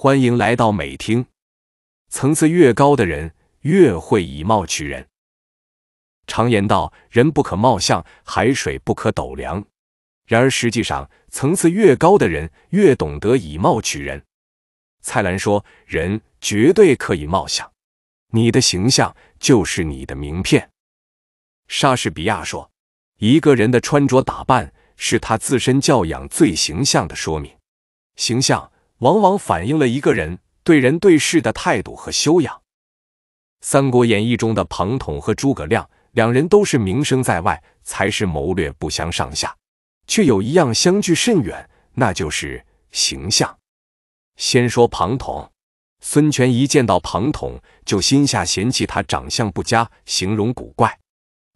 欢迎来到美听。层次越高的人，越会以貌取人。常言道：“人不可貌相，海水不可斗量。”然而，实际上，层次越高的人，越懂得以貌取人。蔡澜说：“人绝对可以貌相，你的形象就是你的名片。”莎士比亚说：“一个人的穿着打扮，是他自身教养最形象的说明。”形象。往往反映了一个人对人对事的态度和修养。《三国演义》中的庞统和诸葛亮两人都是名声在外，才是谋略不相上下，却有一样相距甚远，那就是形象。先说庞统，孙权一见到庞统，就心下嫌弃他长相不佳，形容古怪。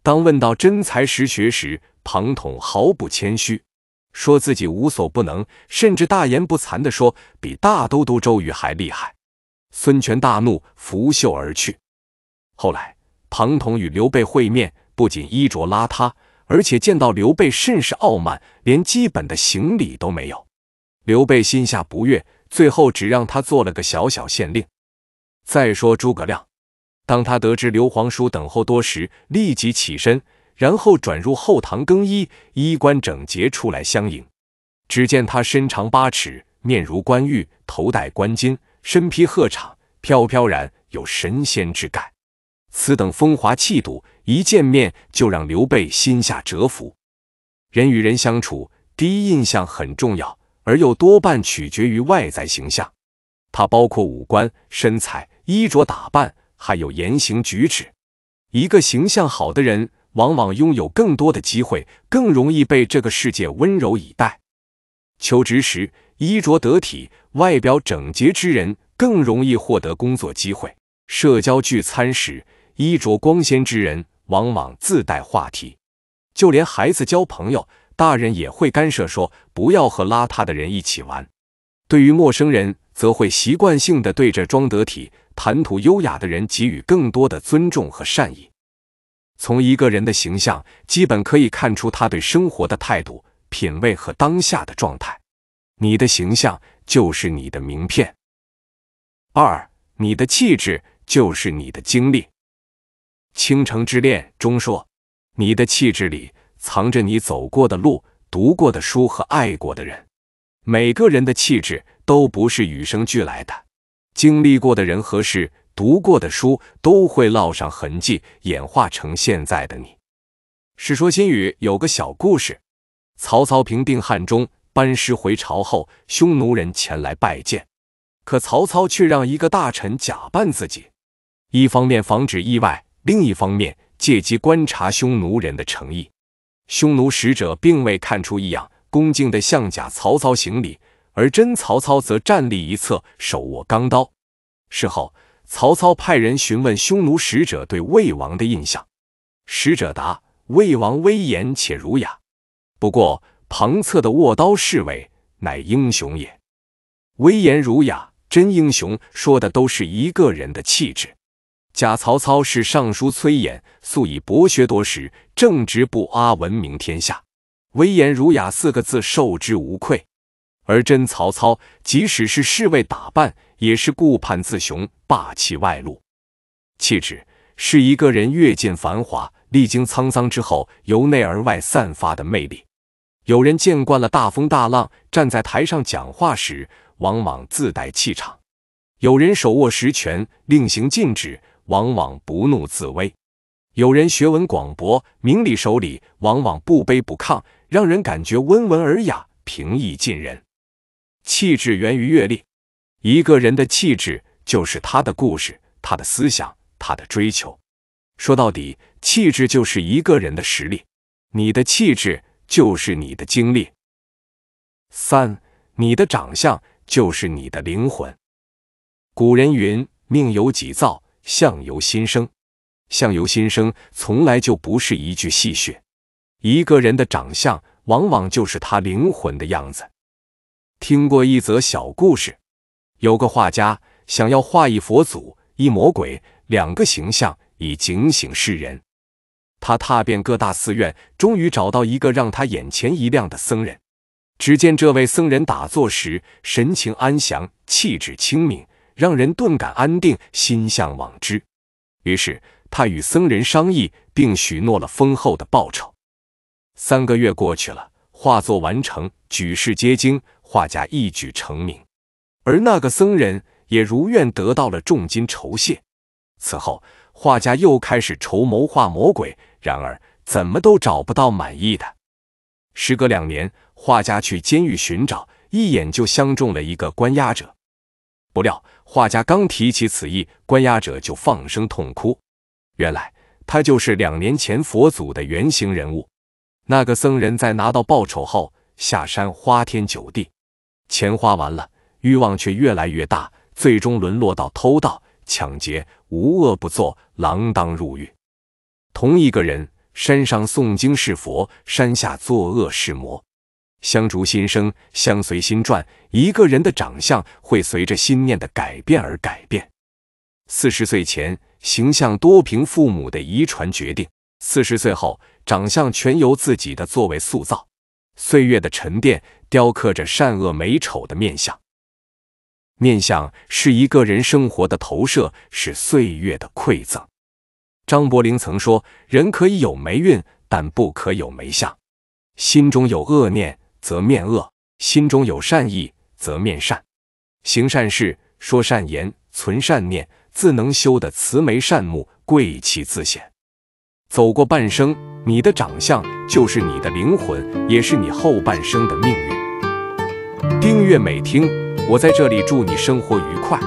当问到真才实学时，庞统毫不谦虚。说自己无所不能，甚至大言不惭地说比大都督周瑜还厉害。孙权大怒，拂袖而去。后来，庞统与刘备会面，不仅衣着邋遢，而且见到刘备甚是傲慢，连基本的行礼都没有。刘备心下不悦，最后只让他做了个小小县令。再说诸葛亮，当他得知刘皇叔等候多时，立即起身。然后转入后堂更衣，衣冠整洁出来相迎。只见他身长八尺，面如冠玉，头戴冠巾，身披鹤氅，飘飘然有神仙之概。此等风华气度，一见面就让刘备心下折服。人与人相处，第一印象很重要，而又多半取决于外在形象。它包括五官、身材、衣着打扮，还有言行举止。一个形象好的人。往往拥有更多的机会，更容易被这个世界温柔以待。求职时，衣着得体、外表整洁之人更容易获得工作机会。社交聚餐时，衣着光鲜之人往往自带话题。就连孩子交朋友，大人也会干涉，说不要和邋遢的人一起玩。对于陌生人，则会习惯性的对着装得体、谈吐优雅的人给予更多的尊重和善意。从一个人的形象，基本可以看出他对生活的态度、品味和当下的状态。你的形象就是你的名片。二，你的气质就是你的经历。《倾城之恋》中说，你的气质里藏着你走过的路、读过的书和爱过的人。每个人的气质都不是与生俱来的，经历过的人和事。读过的书都会烙上痕迹，演化成现在的你。《世说新语》有个小故事：曹操平定汉中，班师回朝后，匈奴人前来拜见，可曹操却让一个大臣假扮自己，一方面防止意外，另一方面借机观察匈奴人的诚意。匈奴使者并未看出异样，恭敬地向假曹操行礼，而真曹操则站立一侧，手握钢刀。事后。曹操派人询问匈奴使者对魏王的印象，使者答：魏王威严且儒雅，不过旁侧的握刀侍卫乃英雄也。威严儒雅，真英雄说的都是一个人的气质。假曹操是尚书崔琰，素以博学多识、正直不阿闻名天下，威严儒雅四个字，受之无愧。而真曹操，即使是侍卫打扮。也是顾盼自雄，霸气外露。气质是一个人阅尽繁华、历经沧桑之后，由内而外散发的魅力。有人见惯了大风大浪，站在台上讲话时，往往自带气场；有人手握实权，令行禁止，往往不怒自威；有人学文广博，明理守礼，往往不卑不亢，让人感觉温文尔雅、平易近人。气质源于阅历。一个人的气质就是他的故事，他的思想，他的追求。说到底，气质就是一个人的实力。你的气质就是你的经历。三，你的长相就是你的灵魂。古人云：“命由己造，相由心生。”“相由心生”从来就不是一句戏谑。一个人的长相往往就是他灵魂的样子。听过一则小故事。有个画家想要画一佛祖、一魔鬼两个形象，以警醒世人。他踏遍各大寺院，终于找到一个让他眼前一亮的僧人。只见这位僧人打坐时神情安详，气质清明，让人顿感安定，心向往之。于是他与僧人商议，并许诺了丰厚的报酬。三个月过去了，画作完成，举世皆惊，画家一举成名。而那个僧人也如愿得到了重金酬谢。此后，画家又开始筹谋划魔鬼，然而怎么都找不到满意的。时隔两年，画家去监狱寻找，一眼就相中了一个关押者。不料，画家刚提起此意，关押者就放声痛哭。原来，他就是两年前佛祖的原型人物。那个僧人在拿到报酬后，下山花天酒地，钱花完了。欲望却越来越大，最终沦落到偷盗、抢劫，无恶不作，锒铛入狱。同一个人，山上诵经是佛，山下作恶是魔。香烛心生，香随心转。一个人的长相会随着心念的改变而改变。四十岁前，形象多凭父母的遗传决定；四十岁后，长相全由自己的作为塑造。岁月的沉淀，雕刻着善恶美丑的面相。面相是一个人生活的投射，是岁月的馈赠。张伯苓曾说：“人可以有霉运，但不可有霉相。心中有恶念，则面恶；心中有善意，则面善。行善事，说善言，存善念，自能修得慈眉善目，贵气自显。”走过半生，你的长相就是你的灵魂，也是你后半生的命运。订阅美听。我在这里祝你生活愉快。